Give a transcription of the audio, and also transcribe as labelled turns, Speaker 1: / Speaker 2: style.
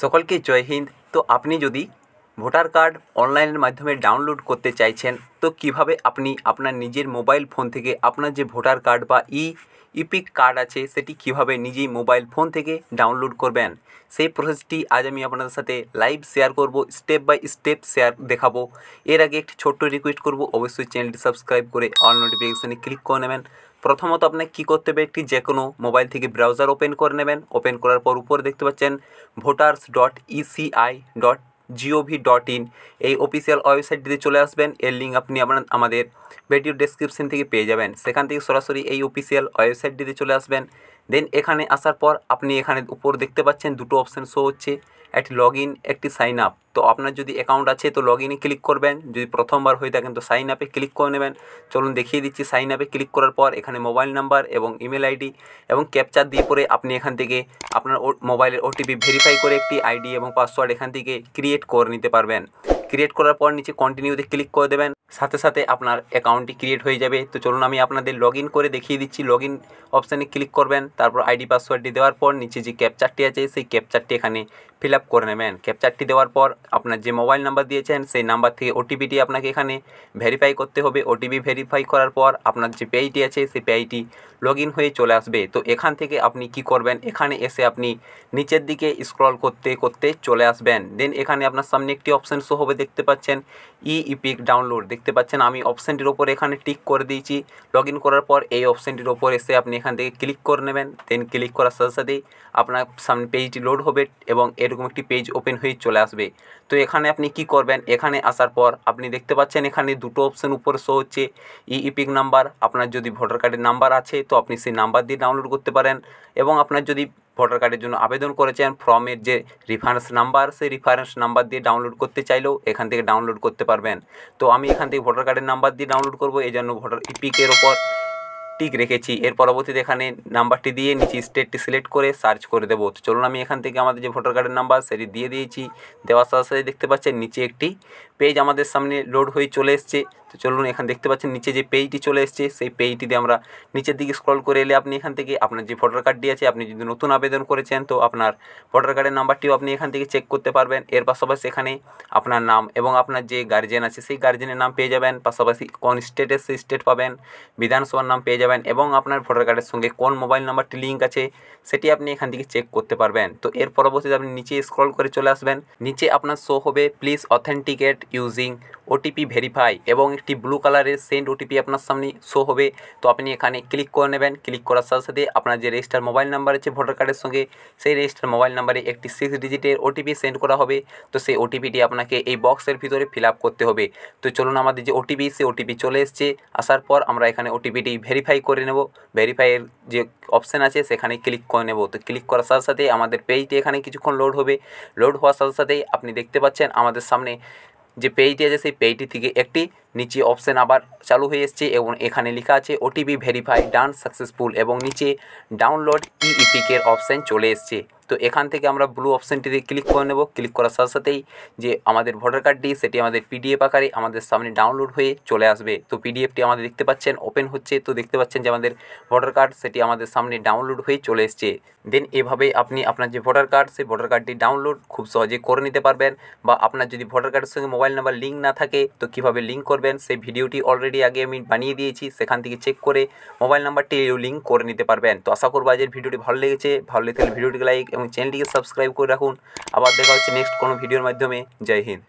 Speaker 1: सकल के जय हिंद तो आपनी जदि ভোটার কার্ড অনলাইনের মাধ্যমে ডাউনলোড করতে চাইছেন তো কিভাবে আপনি আপনার নিজের মোবাইল ফোন থেকে আপনার যে ভোটার কার্ড বা ই ইপিক কার্ড আছে সেটি কিভাবে নিজেই মোবাইল ফোন থেকে ডাউনলোড করবেন সেই প্রসেসটি আজ আমি আপনাদের সাথে লাইভ শেয়ার করব স্টেপ বাই স্টেপ শেয়ার দেখাবো এর আগে একটি ছোট্ট রিকোয়েস্ট করব অবশ্যই চ্যানেলটি সাবস্ক্রাইব করে অল নোটিফিকেশানে ক্লিক করে নেবেন প্রথমত আপনাকে কী করতে হবে একটি যে কোনো মোবাইল থেকে ব্রাউজার ওপেন করে নেবেন ওপেন করার পর উপরে দেখতে পাচ্ছেন voters dot ECI dot GOV dot in এই অফিসিয়াল ওয়েবসাইটটিতে চলে আসবেন এর লিঙ্ক আপনি আপনার আমাদের ভিডিও ডেসক্রিপশন থেকে পেয়ে যাবেন সেখান থেকে সরাসরি এই অফিসিয়াল ওয়েবসাইটটিতে চলে আসবেন দেন এখানে আসার পর আপনি এখানে উপর দেখতে পাচ্ছেন দুটো অপশান শো হচ্ছে একটি লগ ইন একটি সাইন আপ তো আপনার যদি অ্যাকাউন্ট আছে তো লগ ইনে ক্লিক করবেন যদি প্রথমবার হয়ে থাকেন তো সাইন আপে ক্লিক করে নেবেন চলুন দেখিয়ে দিচ্ছি সাইন আপে ক্লিক করার পর এখানে মোবাইল নাম্বার এবং ইমেল আইডি এবং ক্যাপচার দিয়ে পরে আপনি এখান থেকে আপনার মোবাইলের ওটিপি ভেরিফাই করে একটি আইডি এবং পাসওয়ার্ড এখান থেকে ক্রিয়েট করে নিতে পারবেন ক্রিয়েট করার পর নিচে কন্টিনিউতে ক্লিক করে দেবেন সাথে সাথে আপনার অ্যাকাউন্টটি ক্রিয়েট হয়ে যাবে তো চলুন আমি আপনাদের লগ করে দেখিয়ে দিচ্ছি লগ ইন অপশানে ক্লিক করবেন তারপর আইডি পাসওয়ার্ডটি দেওয়ার পর নিচে যে ক্যাপচারটি আছে সেই ক্যাপচারটি এখানে ফিল আপ করে নেবেন ক্যাপচারটি দেওয়ার পর আপনার যে মোবাইল নাম্বার দিয়েছেন সেই নাম্বার থেকে ওটিপিটি আপনাকে এখানে ভেরিফাই করতে হবে ওটিপি ভেরিফাই করার পর আপনার যে পেইটি আছে সেই পেআইটি লগ হয়ে চলে আসবে তো এখান থেকে আপনি কি করবেন এখানে এসে আপনি নিচের দিকে স্ক্রল করতে করতে চলে আসবেন দেন এখানে আপনার সামনে একটি অপশান শো হবে দেখতে পাচ্ছেন ই ইপিক ডাউনলোড দেখতে পাচ্ছেন আমি অপশানটির ওপর এখানে টিক করে দিয়েছি লগ করার পর এই অপশানটির ওপর এসে আপনি এখান থেকে ক্লিক করে নেবেন দেন ক্লিক করার সাথে সাথেই আপনার সামনে পেজটি লোড হবে এবং এর এরকম একটি পেজ ওপেন হয়ে চলে আসবে তো এখানে আপনি কি করবেন এখানে আসার পর আপনি দেখতে পাচ্ছেন এখানে দুটো অপশান উপর শো হচ্ছে ই ইপিক নাম্বার আপনার যদি ভোটার কার্ডের নাম্বার আছে তো আপনি সেই নাম্বার দিয়ে ডাউনলোড করতে পারেন এবং আপনার যদি ভোটার কার্ডের জন্য আবেদন করেছেন ফর্মের যে রেফারেন্স নাম্বার সেই রেফারেন্স নাম্বার দিয়ে ডাউনলোড করতে চাইলেও এখান থেকে ডাউনলোড করতে পারবেন তো আমি এখান থেকে ভোটার কার্ডের নাম্বার দিয়ে ডাউনলোড করবো এই জন্য ভোটার ইপিকের ওপর টিক রেখেছি এর পরবর্তীতে এখানে নাম্বারটি দিয়ে নিচে স্টেটটি সিলেক্ট করে সার্চ করে দেবো তো চলুন আমি এখান থেকে আমাদের যে ভোটার কার্ডের নাম্বার সেটি দিয়ে দিয়েছি দেওয়ার সাথে সাথে দেখতে পাচ্ছেন নিচে একটি পেজ আমাদের সামনে লোড হয়ে চলে এসছে তো চলুন এখানে দেখতে পাচ্ছেন নিচে যে পেইটি চলে এসছে সেই পেইটিতে আমরা নিচের দিকে স্ক্রল করে এলে আপনি এখান থেকে আপনার যে ভোটার কার্ডটি আছে আপনি যদি নতুন আবেদন করেছেন তো আপনার ভোটার কার্ডের নাম্বারটিও আপনি এখান থেকে চেক করতে পারবেন এর পাশাপাশি এখানে আপনার নাম এবং আপনার যে গার্জেন আছে সেই গার্জেনের নাম পেয়ে যাবেন পাশাপাশি কোন স্টেটের সেই স্টেট পাবেন বিধানসভার নাম পেয়ে যাবেন এবং আপনার ভোটার কার্ডের সঙ্গে কোন মোবাইল নাম্বারটি লিঙ্ক আছে সেটি আপনি এখান থেকে চেক করতে পারবেন তো এর পরবর্তীতে আপনি নিচে স্ক্রল করে চলে আসবেন নিচে আপনার শো হবে please authenticate using OTP verify এবং একটি ব্লু কালারের সেন্ড ওটিপি আপনার সামনে শো হবে তো আপনি এখানে ক্লিক করে নেবেন ক্লিক করার সাথে সাথে আপনার যে রেজিস্টার মোবাইল নাম্বার আছে ভোটার কার্ডের সঙ্গে সেই রেজিস্টার মোবাইল নাম্বারে একটি সিক্স ডিজিটের ওটিপি সেন্ড করা হবে তো সেই ওটিপিটি আপনাকে এই বক্সের ভিতরে ফিল আপ করতে হবে তো চলুন আমাদের যে ওটিপি সে ওটিপি চলে এসছে আসার পর আমরা এখানে ওটিপিটি ভেরিফাই করে নেব ভেরিফাইয়ের যে অপশান আছে সেখানে ক্লিক করে নেব তো ক্লিক করার সাথে সাথে আমাদের পেজটি এখানে কিছুক্ষণ লোড হবে লোড হওয়ার সাথে সাথেই আপনি দেখতে পাচ্ছেন আমাদের সামনে যে পেইটি আছে সেই পেইটি থেকে একটি নিচে অপশান আবার চালু হয়ে এসছে এবং এখানে লেখা আছে ওটিপি ভেরিফাই ডান সাকসেসফুল এবং নিচে ডাউনলোড ইপিকের অপশান চলে এসছে তো এখান থেকে আমরা ব্লু অপশানটিতে ক্লিক করে নেব ক্লিক করার সাথে সাথেই যে আমাদের ভোটার কার্ডটি সেটি আমাদের পিডিএফ আকারে আমাদের সামনে ডাউনলোড হয়ে চলে আসবে তো পিডিএফটি আমাদের দেখতে পাচ্ছেন ওপেন হচ্ছে তো দেখতে পাচ্ছেন যে আমাদের ভোটার কার্ড সেটি আমাদের সামনে ডাউনলোড হয়ে চলে এসছে দেন এভাবে আপনি আপনার যে ভোটার কার্ড সেই ভোটার কার্ডটি ডাউনলোড খুব সহজে করে নিতে পারবেন বা আপনার যদি ভোটার কার্ডের সঙ্গে মোবাইল নাম্বার লিঙ্ক না থাকে তো কিভাবে লিঙ্ক করবেন সেই ভিডিওটি অলরেডি আগে আমি বানিয়ে দিয়েছি সেখান থেকে চেক করে মোবাইল নাম্বারটি লিঙ্ক করে নিতে পারবেন তো আশা করবো আজের ভিডিওটি ভালো লেগেছে ভালো লেগে ভিডিওটি লাইক তোমরা চ্যানেলটি সাবস্ক্রাইব করে রাখুন আবার দেখা হচ্ছে नेक्स्ट কোন ভিডিওর মাধ্যমে জয় হিন্দ